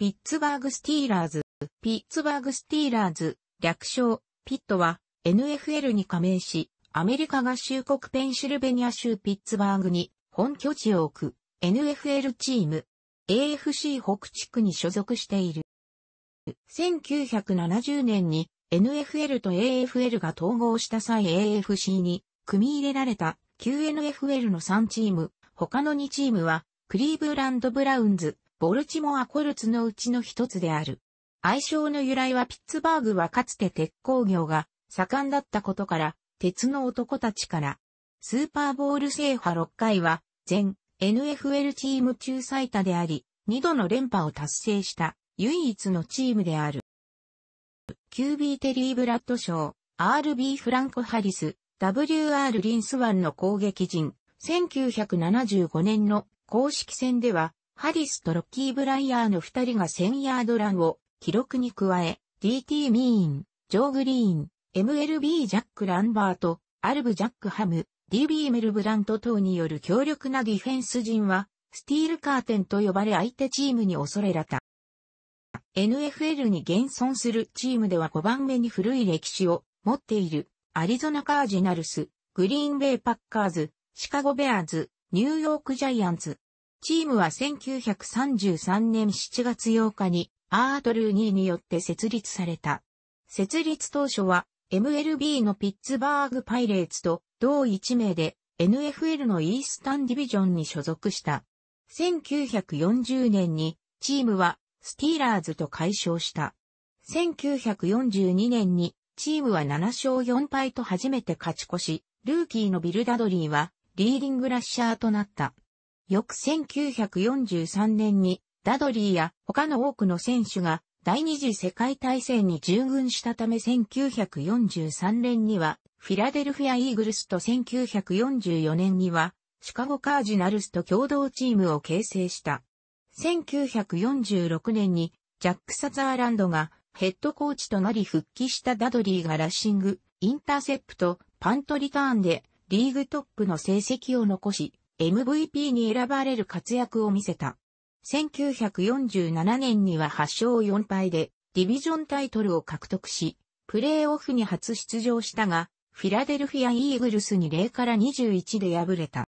ピッツバーグスティーラーズ、ピッツバーグスティーラーズ、略称、ピットは NFL に加盟し、アメリカ合衆国ペンシルベニア州ピッツバーグに本拠地を置く NFL チーム、AFC 北地区に所属している。1970年に NFL と AFL が統合した際 AFC に組み入れられた QNFL の3チーム、他の2チームはクリーブランドブラウンズ、ボルチモア・コルツのうちの一つである。愛称の由来はピッツバーグはかつて鉄工業が盛んだったことから、鉄の男たちから、スーパーボール制覇6回は、全 NFL チーム中最多であり、2度の連覇を達成した唯一のチームである。QB テリー・ブラッドショー、RB フランコ・ハリス、WR リンスワンの攻撃陣、1975年の公式戦ではハリスとロッキー・ブライヤーの2人が1000ヤードランを記録に加え、DT ミーン、ジョー・グリーン、MLB ジャック・ランバート、アルブ・ジャック・ハム、DB メル・ブラント等による強力なディフェンス陣は、スティールカーテンと呼ばれ相手チームに恐れらた。NFL に現存するチームでは5番目に古い歴史を持っているアリゾナカージナルス、グリーンベイパッカーズ、シカゴベアーズ、ニューヨークジャイアンツ、チームは1933年7月8日にアートルーニーによって設立された。設立当初は MLB のピッツバーグパイレーツと同一名で NFL のイースタンディビジョンに所属した。1940年にチームはスティーラーズと解消した。1942年にチームは7勝4敗と初めて勝ち越し、ルーキーのビルダドリーはリーディングラッシャーとなった。翌1943年にダドリーや他の多くの選手が第二次世界大戦に従軍したため1943年にはフィラデルフィア・イーグルスと1944年にはシカゴ・カージナルスと共同チームを形成した。1946年にジャック・サザーランドがヘッドコーチとなり復帰したダドリーがラッシング、インターセプト、パントリターンでリーグトップの成績を残し、MVP に選ばれる活躍を見せた。1947年には8勝4敗でディビジョンタイトルを獲得し、プレーオフに初出場したが、フィラデルフィア・イーグルスに0から21で敗れた。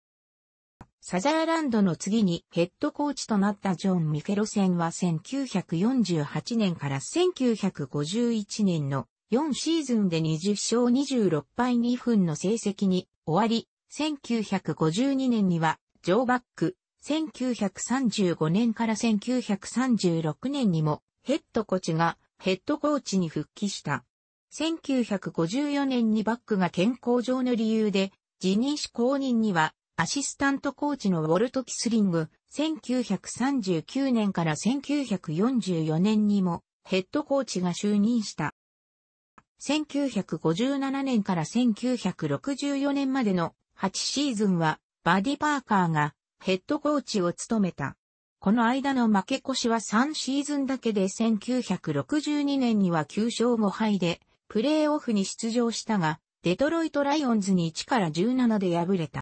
サザーランドの次にヘッドコーチとなったジョン・ミケロセンは1948年から1951年の4シーズンで20勝26敗2分の成績に終わり、1952年には、ジョーバック、1935年から1936年にも、ヘッドコーチが、ヘッドコーチに復帰した。1954年にバックが健康上の理由で、辞任し公認には、アシスタントコーチのウォルト・キスリング、1939年から1944年にも、ヘッドコーチが就任した。1957年から1964年までの8シーズンはバディ・パーカーがヘッドコーチを務めた。この間の負け越しは3シーズンだけで1962年には9勝5敗でプレーオフに出場したが、デトロイト・ライオンズに1から17で敗れた。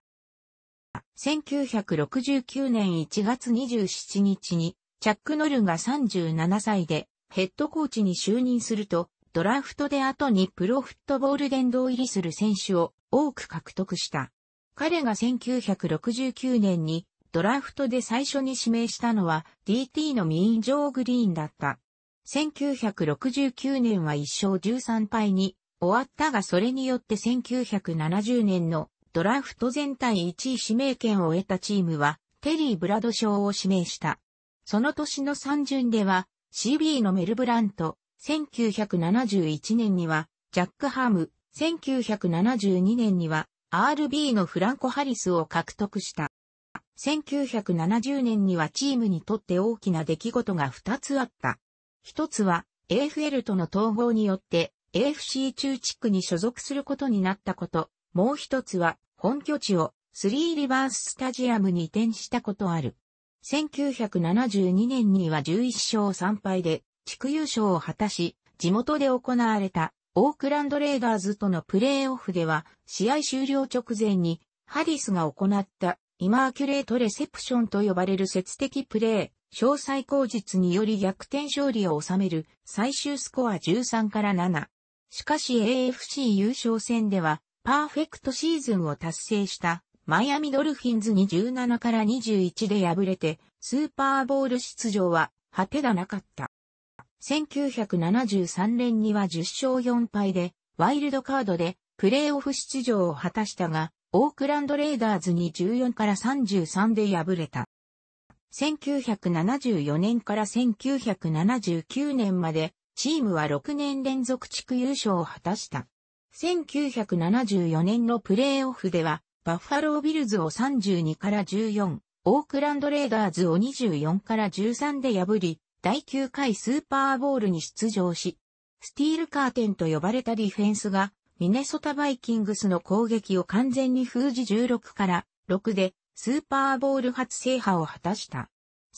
1969年1月27日にチャック・ノルが37歳でヘッドコーチに就任すると、ドラフトで後にプロフットボール殿堂入りする選手を多く獲得した。彼が1969年にドラフトで最初に指名したのは DT のミーン・ジョー・グリーンだった。1969年は1勝13敗に終わったがそれによって1970年のドラフト全体1位指名権を得たチームはテリー・ブラド賞を指名した。その年の3巡では CB のメルブラント、1971年にはジャック・ハーム、1972年には RB のフランコ・ハリスを獲得した。1970年にはチームにとって大きな出来事が2つあった。1つは AFL との統合によって AFC 中地区に所属することになったこと。もう1つは本拠地をスリーリバーススタジアムに移転したことある。1972年には11勝3敗で地区優勝を果たし、地元で行われたオークランドレーダーズとのプレーオフでは、試合終了直前に、ハリスが行った、イマーキュレートレセプションと呼ばれる説的プレー、詳細口実により逆転勝利を収める、最終スコア13から7。しかし AFC 優勝戦では、パーフェクトシーズンを達成した、マイアミドルフィンズに17から21で敗れて、スーパーボール出場は果てだなかった。1973年には10勝4敗で、ワイルドカードでプレーオフ出場を果たしたが、オークランドレイダーズに14から33で敗れた。1974年から1979年まで、チームは6年連続地区優勝を果たした。1974年のプレーオフでは、バッファロービルズを32から14、オークランドレイダーズを24から13で破り、第9回スーパーボウルに出場し、スティールカーテンと呼ばれたディフェンスが、ミネソタバイキングスの攻撃を完全に封じ16から6でスーパーボウル初制覇を果たした。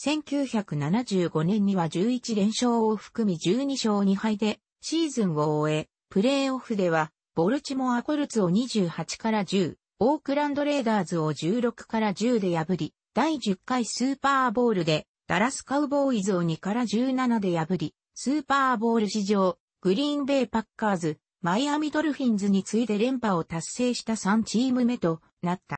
1975年には11連勝を含み12勝2敗でシーズンを終え、プレーオフではボルチモアコルツを28から10、オークランドレーダーズを16から10で破り、第10回スーパーボウルでダラスカウボーイズを2から17で破り、スーパーボール史上、グリーンベイパッカーズ、マイアミドルフィンズに次いで連覇を達成した3チーム目となった。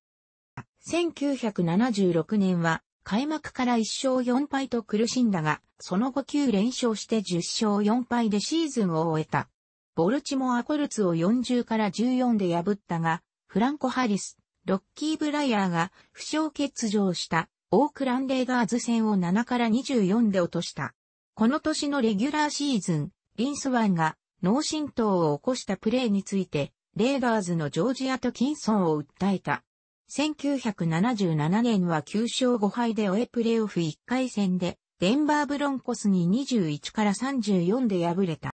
1976年は開幕から1勝4敗と苦しんだが、その後9連勝して10勝4敗でシーズンを終えた。ボルチモアコルツを40から14で破ったが、フランコ・ハリス、ロッキー・ブライヤーが負傷欠場したオークランレイガーズ戦を7から24で落とした。この年のレギュラーシーズン、リンスワンが脳震盪を起こしたプレーについて、レーガーズのジョージア・トキンソンを訴えた。1977年は9勝5敗で終えプレーオフ1回戦で、デンバーブロンコスに21から34で敗れた。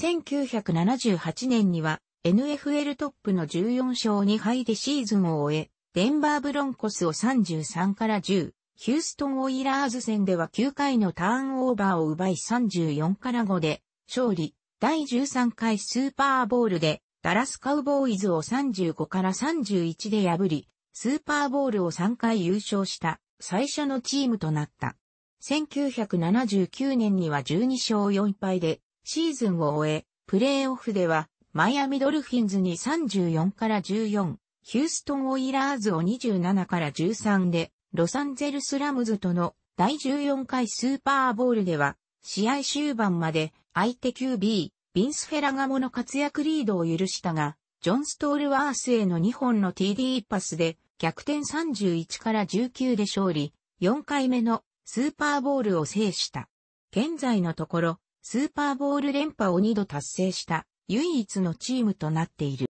1978年には NFL トップの14勝2敗でシーズンを終え、デンバーブロンコスを33から10、ヒューストンオイラーズ戦では9回のターンオーバーを奪い34から5で勝利、第13回スーパーボールでダラスカウボーイズを35から31で破り、スーパーボールを3回優勝した最初のチームとなった。1979年には12勝4敗でシーズンを終え、プレーオフではマイアミドルフィンズに34から14、ヒューストン・オイラーズを27から13で、ロサンゼルス・ラムズとの第14回スーパーボールでは、試合終盤まで相手 QB、ビンス・フェラガモの活躍リードを許したが、ジョン・ストールワースへの2本の TD パスで逆転31から19で勝利、4回目のスーパーボールを制した。現在のところ、スーパーボール連覇を2度達成した唯一のチームとなっている。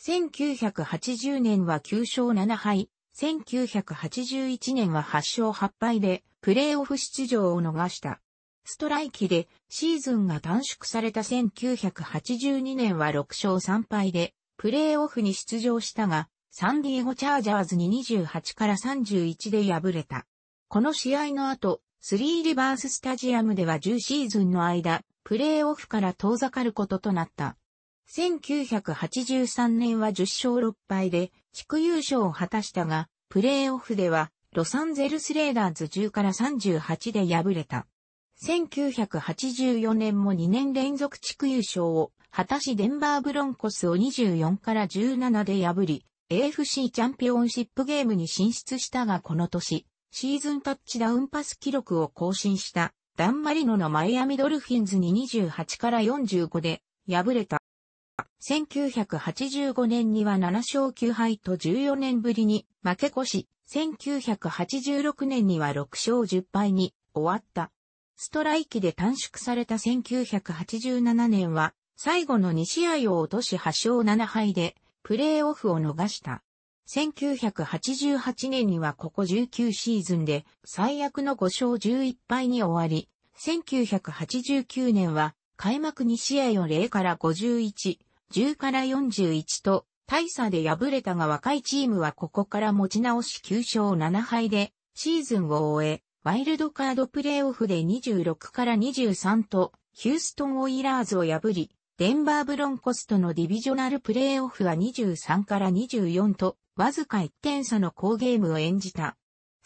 1980年は9勝7敗、1981年は8勝8敗で、プレーオフ出場を逃した。ストライキでシーズンが短縮された1982年は6勝3敗で、プレーオフに出場したが、サンディエゴチャージャーズに28から31で敗れた。この試合の後、スリーリバーススタジアムでは10シーズンの間、プレーオフから遠ざかることとなった。1983年は10勝6敗で地区優勝を果たしたが、プレーオフではロサンゼルスレーダーズ10から38で敗れた。1984年も2年連続地区優勝を果たしデンバーブロンコスを24から17で破り、AFC チャンピオンシップゲームに進出したがこの年、シーズンタッチダウンパス記録を更新したダンマリノのマイアミドルフィンズに28から45で敗れた。1985年には7勝9敗と14年ぶりに負け越し、1986年には6勝10敗に終わった。ストライキで短縮された1987年は、最後の2試合を落とし8勝7敗で、プレーオフを逃した。1988年にはここ19シーズンで最悪の5勝11敗に終わり、1989年は開幕2試合を0から51、10から41と大差で敗れたが若いチームはここから持ち直し9勝7敗でシーズンを終え、ワイルドカードプレーオフで26から23とヒューストン・オイラーズを破り、デンバーブロンコスとのディビジョナルプレーオフは23から24と、わずか1点差の好ゲームを演じた。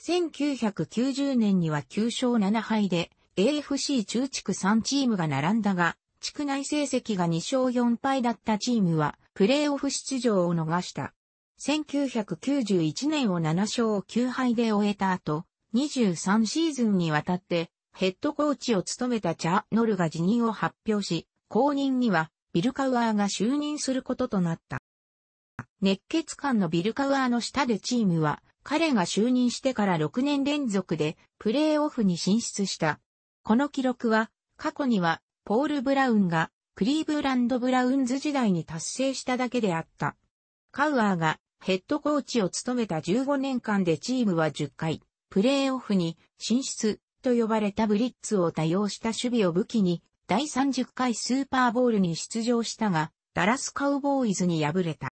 1990年には9勝7敗で、AFC 中地区3チームが並んだが、地区内成績が2勝4敗だったチームは、プレーオフ出場を逃した。1991年を7勝9敗で終えた後、23シーズンにわたって、ヘッドコーチを務めたチャーノルが辞任を発表し、後任にはビルカウアーが就任することとなった。熱血感のビルカウアーの下でチームは、彼が就任してから6年連続でプレーオフに進出した。この記録は、過去にはポール・ブラウンがクリーブランド・ブラウンズ時代に達成しただけであった。カウアーがヘッドコーチを務めた15年間でチームは10回、プレーオフに進出と呼ばれたブリッツを多用した守備を武器に、第30回スーパーボールに出場したが、ダラスカウボーイズに敗れた。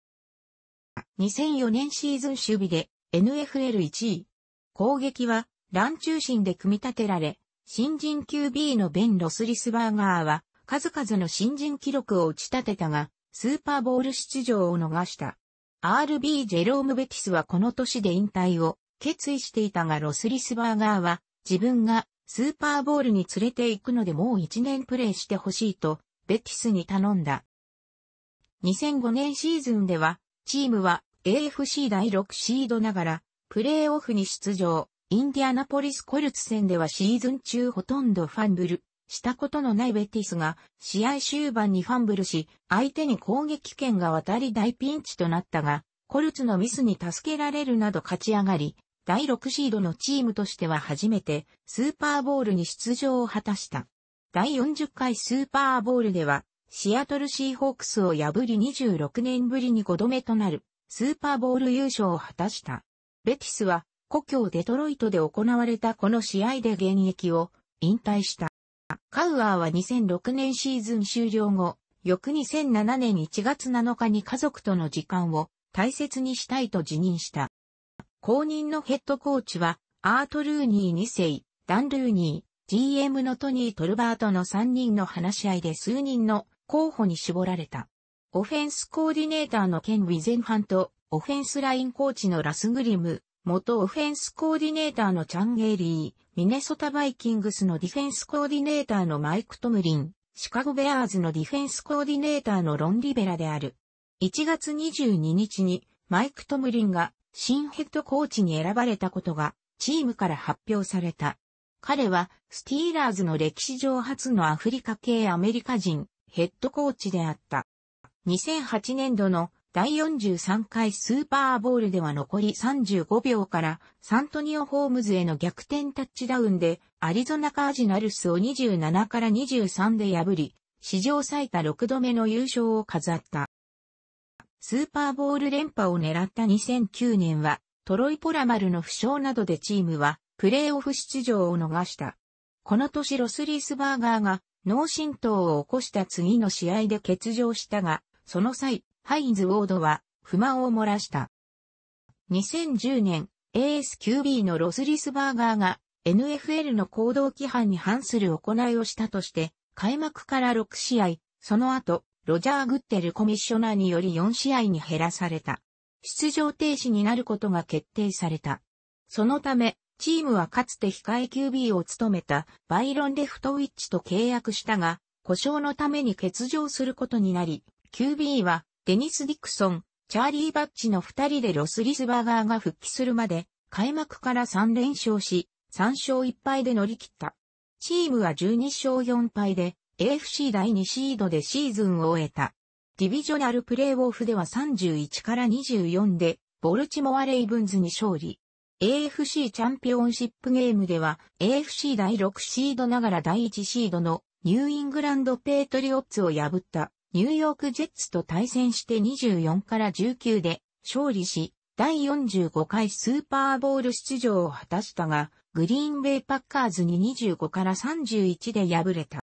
2004年シーズン守備で NFL1 位。攻撃は、ラン中心で組み立てられ、新人級 B のベン・ロスリスバーガーは、数々の新人記録を打ち立てたが、スーパーボール出場を逃した。RB ジェローム・ベティスはこの年で引退を決意していたがロスリスバーガーは自分がスーパーボールに連れて行くのでもう1年プレーしてほしいとベティスに頼んだ。2005年シーズンではチームは AFC 第6シードながらプレーオフに出場。インディアナポリスコルツ戦ではシーズン中ほとんどファンブルしたことのないベティスが試合終盤にファンブルし相手に攻撃権が渡り大ピンチとなったがコルツのミスに助けられるなど勝ち上がり第6シードのチームとしては初めてスーパーボールに出場を果たした。第40回スーパーボールではシアトルシーホークスを破り26年ぶりに5度目となるスーパーボール優勝を果たした。ベティスは故郷デトロイトで行われたこの試合で現役を引退した。カウアーは2006年シーズン終了後、翌2007年1月7日に家族との時間を大切にしたいと辞任した。後任のヘッドコーチは、アート・ルーニー2世、ダン・ルーニー、GM のトニー・トルバートの3人の話し合いで数人の候補に絞られた。オフェンスコーディネーターのケン・ウィゼンハンと、オフェンスラインコーチのラス・グリム、元オフェンスコーディネーターのチャンゲイリー、ミネソタバイキングスのディフェンスコーディネーターのマイク・トムリン、シカゴベアーズのディフェンスコーディネーターのロン・リベラである。1月22日にマイク・トムリンが新ヘッドコーチに選ばれたことがチームから発表された。彼はスティーラーズの歴史上初のアフリカ系アメリカ人ヘッドコーチであった。2008年度の第43回スーパーボールでは残り35秒からサントニオ・ホームズへの逆転タッチダウンでアリゾナカージナルスを27から23で破り、史上最多6度目の優勝を飾った。スーパーボール連覇を狙った2009年は、トロイ・ポラマルの負傷などでチームは、プレーオフ出場を逃した。この年ロスリースバーガーが脳震盪を起こした次の試合で欠場したが、その際、ハインズ・ウォードは不満を漏らした。2010年、ASQB のロスリスバーガーが NFL の行動規範に反する行いをしたとして、開幕から6試合、その後、ロジャー・グッテルコミッショナーにより4試合に減らされた。出場停止になることが決定された。そのため、チームはかつて控え QB を務めたバイロン・レフトウィッチと契約したが、故障のために欠場することになり、QB はデニス・ディクソン、チャーリー・バッチの二人でロス・リスバーガーが復帰するまで、開幕から3連勝し、3勝1敗で乗り切った。チームは12勝4敗で、AFC 第2シードでシーズンを終えた。ディビジョナルプレイオフでは31から24で、ボルチモア・レイブンズに勝利。AFC チャンピオンシップゲームでは AFC 第6シードながら第1シードのニューイングランド・ペートリオッツを破った。ニューヨークジェッツと対戦して24から19で勝利し、第45回スーパーボール出場を果たしたが、グリーンベイパッカーズに25から31で敗れた。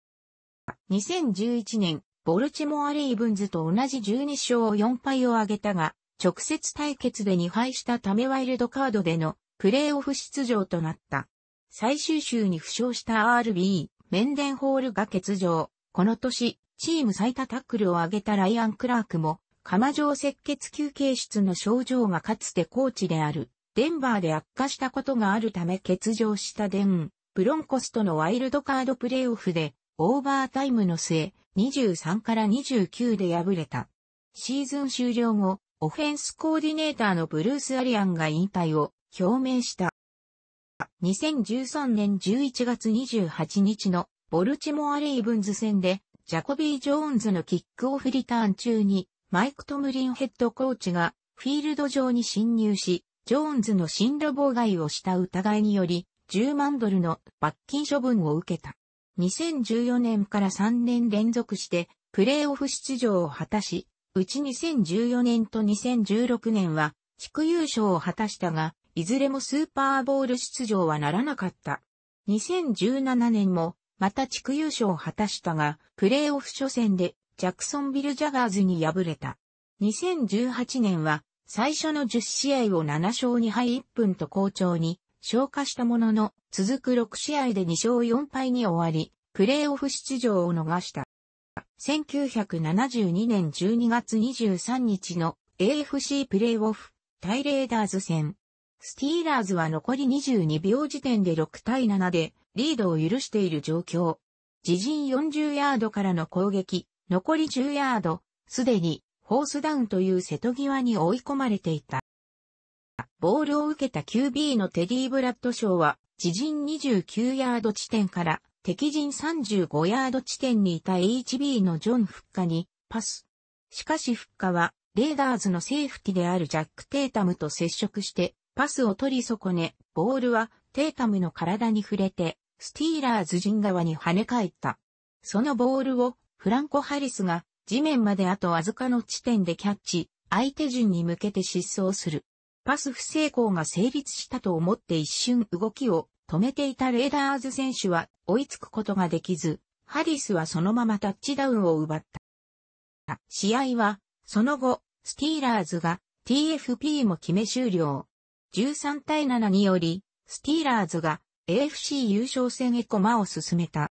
2011年、ボルチモア・レイブンズと同じ12勝4敗を挙げたが、直接対決で2敗したためワイルドカードでのプレーオフ出場となった。最終週に負傷した RB、メンデンホールが欠場。この年、チーム最多タックルを挙げたライアン・クラークも、釜状赤血球形質の症状がかつてコーチである、デンバーで悪化したことがあるため欠場したデン、ブロンコスとのワイルドカードプレイオフで、オーバータイムの末、23から29で敗れた。シーズン終了後、オフェンスコーディネーターのブルース・アリアンが引退を表明した。2013年11月28日のボルチモア・レイブンズ戦でジャコビー・ジョーンズのキックオフリターン中に、マイク・トムリンヘッドコーチが、フィールド上に侵入し、ジョーンズの進路妨害をした疑いにより、10万ドルの罰金処分を受けた。2014年から3年連続して、プレーオフ出場を果たし、うち2014年と2016年は、地区優勝を果たしたが、いずれもスーパーボール出場はならなかった。2017年もまた地区優勝を果たしたが、プレーオフ初戦でジャクソンビル・ジャガーズに敗れた。2018年は最初の10試合を7勝2敗1分と好調に消化したものの、続く6試合で2勝4敗に終わり、プレーオフ出場を逃した。1972年12月23日の AFC プレーオフ、タイレーダーズ戦。スティーラーズは残り22秒時点で6対7でリードを許している状況。自陣40ヤードからの攻撃、残り10ヤード、すでに、ホースダウンという瀬戸際に追い込まれていた。ボールを受けた QB のテディ・ブラッドショーは、自陣29ヤード地点から、敵陣35ヤード地点にいた HB のジョン・フッカに、パス。しかしフッカは、レーダーズのセーフティであるジャック・テータムと接触して、パスを取り損ね、ボールはテータムの体に触れて、スティーラーズ陣側に跳ね返った。そのボールをフランコ・ハリスが地面まであとわずかの地点でキャッチ、相手陣に向けて失踪する。パス不成功が成立したと思って一瞬動きを止めていたレーダーズ選手は追いつくことができず、ハリスはそのままタッチダウンを奪った。試合は、その後、スティーラーズが TFP も決め終了。13対7により、スティーラーズが AFC 優勝戦へ駒を進めた。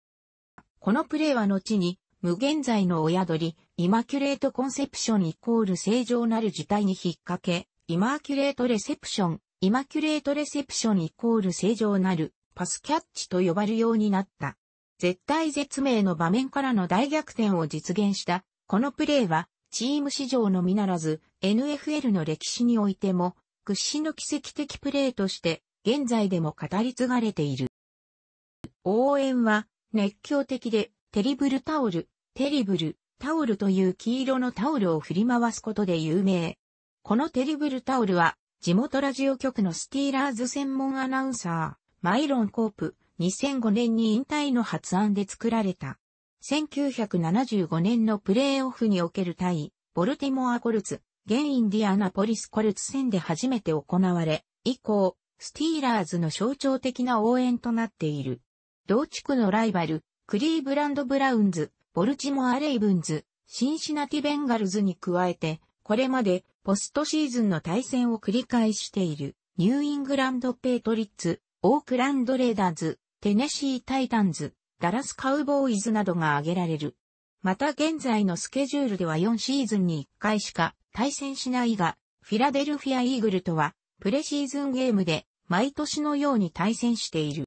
このプレーは後に、無限在の親鳥、イマキュレートコンセプションイコール正常なる事態に引っ掛け、イマキュレートレセプション、イマキュレートレセプションイコール正常なる、パスキャッチと呼ばれるようになった。絶対絶命の場面からの大逆転を実現した、このプレーは、チーム史上のみならず、NFL の歴史においても、屈指の奇跡的プレーとして、現在でも語り継がれている。応援は熱狂的でテリブルタオル、テリブル、タオルという黄色のタオルを振り回すことで有名。このテリブルタオルは地元ラジオ局のスティーラーズ専門アナウンサー、マイロン・コープ、2005年に引退の発案で作られた。1975年のプレーオフにおける対、ボルティモア・コルツ、現インディアナポリス・コルツ戦で初めて行われ、以降、スティーラーズの象徴的な応援となっている。同地区のライバル、クリーブランド・ブラウンズ、ボルチモア・レイブンズ、シンシナティ・ベンガルズに加えて、これまでポストシーズンの対戦を繰り返している、ニューイングランド・ペイトリッツ、オークランド・レーダーズ、テネシー・タイタンズ、ダラス・カウボーイズなどが挙げられる。また現在のスケジュールでは4シーズンに1回しか対戦しないが、フィラデルフィア・イーグルとはプレシーズンゲームで毎年のように対戦している。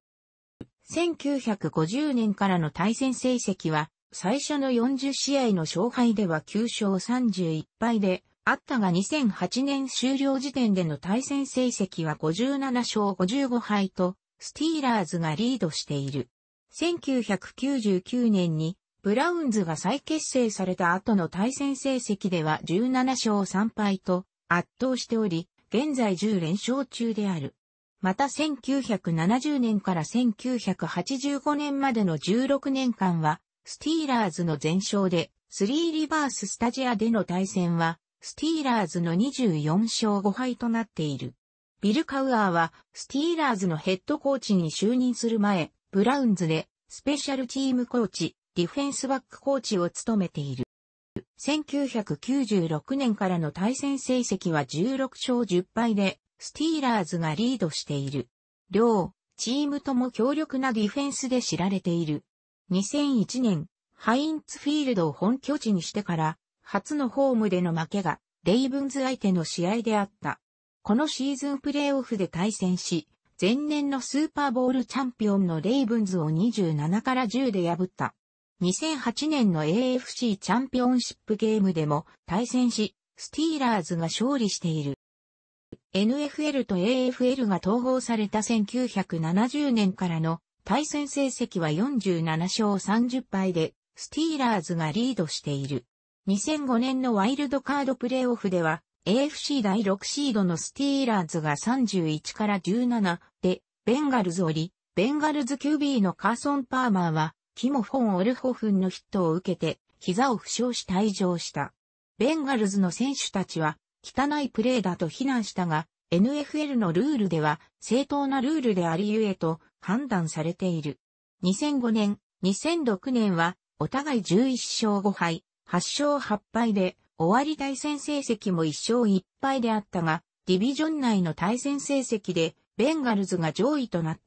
1950年からの対戦成績は、最初の40試合の勝敗では9勝31敗で、あったが2008年終了時点での対戦成績は57勝55敗と、スティーラーズがリードしている。1999年に、ブラウンズが再結成された後の対戦成績では17勝3敗と圧倒しており、現在10連勝中である。また1970年から1985年までの16年間は、スティーラーズの全勝で、スリーリバーススタジアでの対戦は、スティーラーズの24勝5敗となっている。ビル・カウアーは、スティーラーズのヘッドコーチに就任する前、ブラウンズで、スペシャルチームコーチ、ディフェンスバックコーチを務めている。1996年からの対戦成績は16勝10敗で、スティーラーズがリードしている。両、チームとも強力なディフェンスで知られている。2001年、ハインツフィールドを本拠地にしてから、初のホームでの負けが、レイブンズ相手の試合であった。このシーズンプレーオフで対戦し、前年のスーパーボールチャンピオンのレイブンズを27から10で破った。2008年の AFC チャンピオンシップゲームでも対戦し、スティーラーズが勝利している。NFL と AFL が統合された1970年からの対戦成績は47勝30敗で、スティーラーズがリードしている。2005年のワイルドカードプレーオフでは、AFC 第6シードのスティーラーズが31から17で、ベンガルズ折り、ベンガルズ QB のカーソン・パーマーは、キモ・フォン・オルホフンのヒットを受けて、膝を負傷し退場した。ベンガルズの選手たちは、汚いプレーだと非難したが、NFL のルールでは正当なルールでありゆえと判断されている。2005年、2006年はお互い11勝5敗、8勝8敗で終わり対戦成績も1勝1敗であったが、ディビジョン内の対戦成績でベンガルズが上位となっ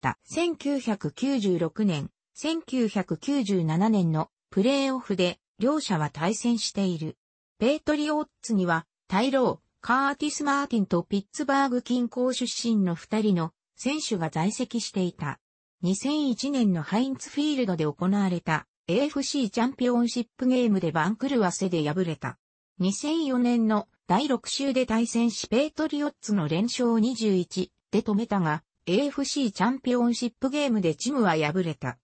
た。1996年、1997年のプレーオフで両者は対戦している。ペイトリオッツには、タイロー、カーティス・マーティンとピッツバーグ近郊出身の二人の選手が在籍していた。2001年のハインツフィールドで行われた AFC チャンピオンシップゲームで番狂わせで敗れた。2004年の第6週で対戦しペイトリオッツの連勝21で止めたが、AFC チャンピオンシップゲームでチムは敗れた。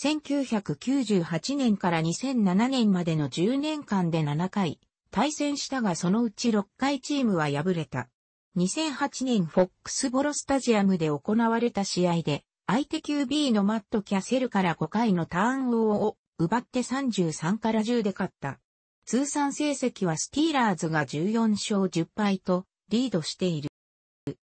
1998年から2007年までの10年間で7回対戦したがそのうち6回チームは敗れた。2008年フォックスボロスタジアムで行われた試合で相手 QB のマット・キャセルから5回のターン王を奪って33から10で勝った。通算成績はスティーラーズが14勝10敗とリードしている。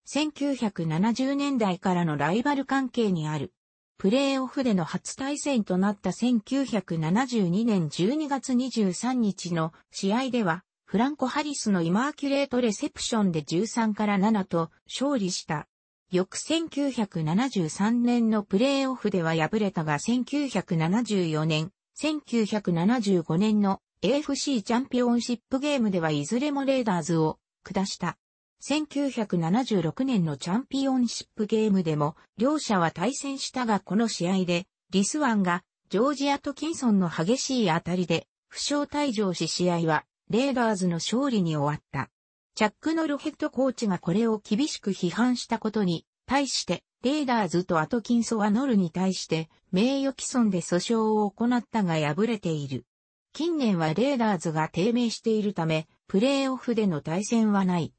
1970年代からのライバル関係にあるプレーオフでの初対戦となった1972年12月23日の試合では、フランコ・ハリスのイマーキュレートレセプションで13から7と勝利した。翌1973年のプレーオフでは敗れたが1974年、1975年の AFC チャンピオンシップゲームではいずれもレーダーズを下した。1976年のチャンピオンシップゲームでも、両者は対戦したがこの試合で、リスワンが、ジョージ・アトキンソンの激しい当たりで、負傷退場し試合は、レーダーズの勝利に終わった。チャック・ノルヘッドコーチがこれを厳しく批判したことに、対して、レーダーズとアトキンソンはノルに対して、名誉毀損で訴訟を行ったが敗れている。近年はレーダーズが低迷しているため、プレーオフでの対戦はない。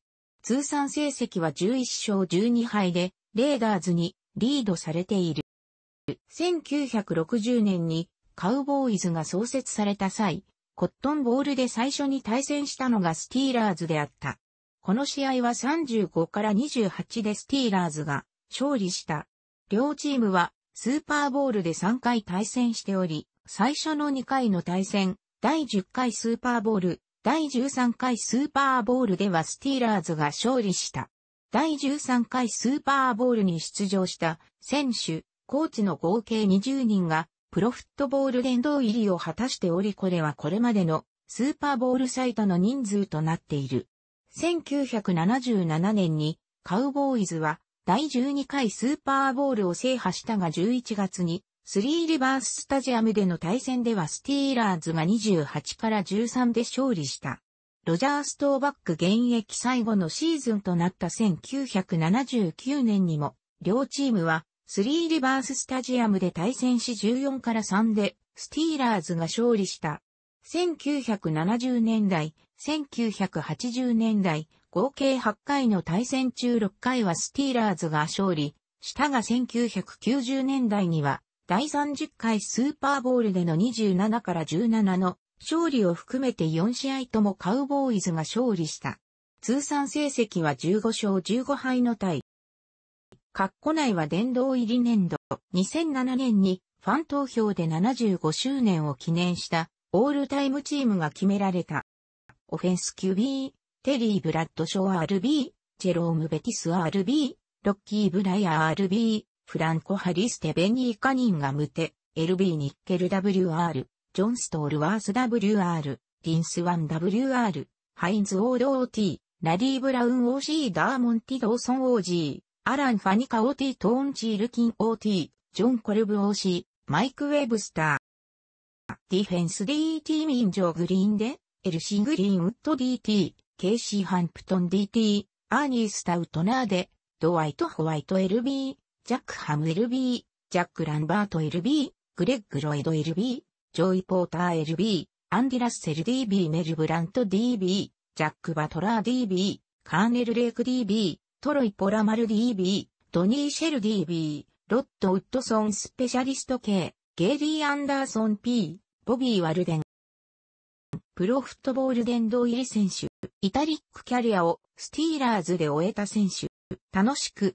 通算成績は11勝12敗で、レーダーズにリードされている。1960年にカウボーイズが創設された際、コットンボールで最初に対戦したのがスティーラーズであった。この試合は35から28でスティーラーズが勝利した。両チームはスーパーボールで3回対戦しており、最初の2回の対戦、第10回スーパーボール、第13回スーパーボールではスティーラーズが勝利した。第13回スーパーボールに出場した選手、コーチの合計20人がプロフットボール殿堂入りを果たしておりこれはこれまでのスーパーボール最多の人数となっている。1977年にカウボーイズは第12回スーパーボールを制覇したが11月にスリーリバーススタジアムでの対戦ではスティーラーズが28から13で勝利した。ロジャー・ストーバック現役最後のシーズンとなった1979年にも、両チームはスリーリバーススタジアムで対戦し14から3でスティーラーズが勝利した。1970年代、1980年代、合計8回の対戦中6回はスティーラーズが勝利、したが1990年代には第30回スーパーボールでの27から17の勝利を含めて4試合ともカウボーイズが勝利した。通算成績は15勝15敗のタイ。ッコ内は殿堂入り年度、2007年にファン投票で75周年を記念したオールタイムチームが決められた。オフェンス QB、テリー・ブラッドショー RB、ジェローム・ベティス RB、ロッキー・ブライア RB、フランコ・ハリステ・ベニー・カニンガムテ、LB ニッケル WR、ジョンストールワース WR、リンスワン WR、ハインズ・オード OT、ラリー・ブラウン o ー・ダーモンティ・ドーソン OG、アラン・ファニカ OT トーンチールキン OT、ジョン・コルブ o ー、マイク・ウェブスター。ディフェンス DT ミンジョー・グリーンで、シー・グリーンウッド DT、シー・ハンプトン DT、アーニー・スタウトナーで、ドワイト・ホワイト LB、ジャック・ハム LB、ジャック・ランバート LB、グレッグ・ロイド LB、ジョイ・ポーター LB、アンディ・ラッセル DB、メル・ブラント DB、ジャック・バトラー DB、カーネル・レイク DB、トロイ・ポラマル DB、ドニー・シェル DB、ロッド・ウッドソン・スペシャリスト系、ゲイリー・アンダーソン P、ボビー・ワルデン。プロフットボール殿堂入り選手、イタリックキャリアをスティーラーズで終えた選手、楽しく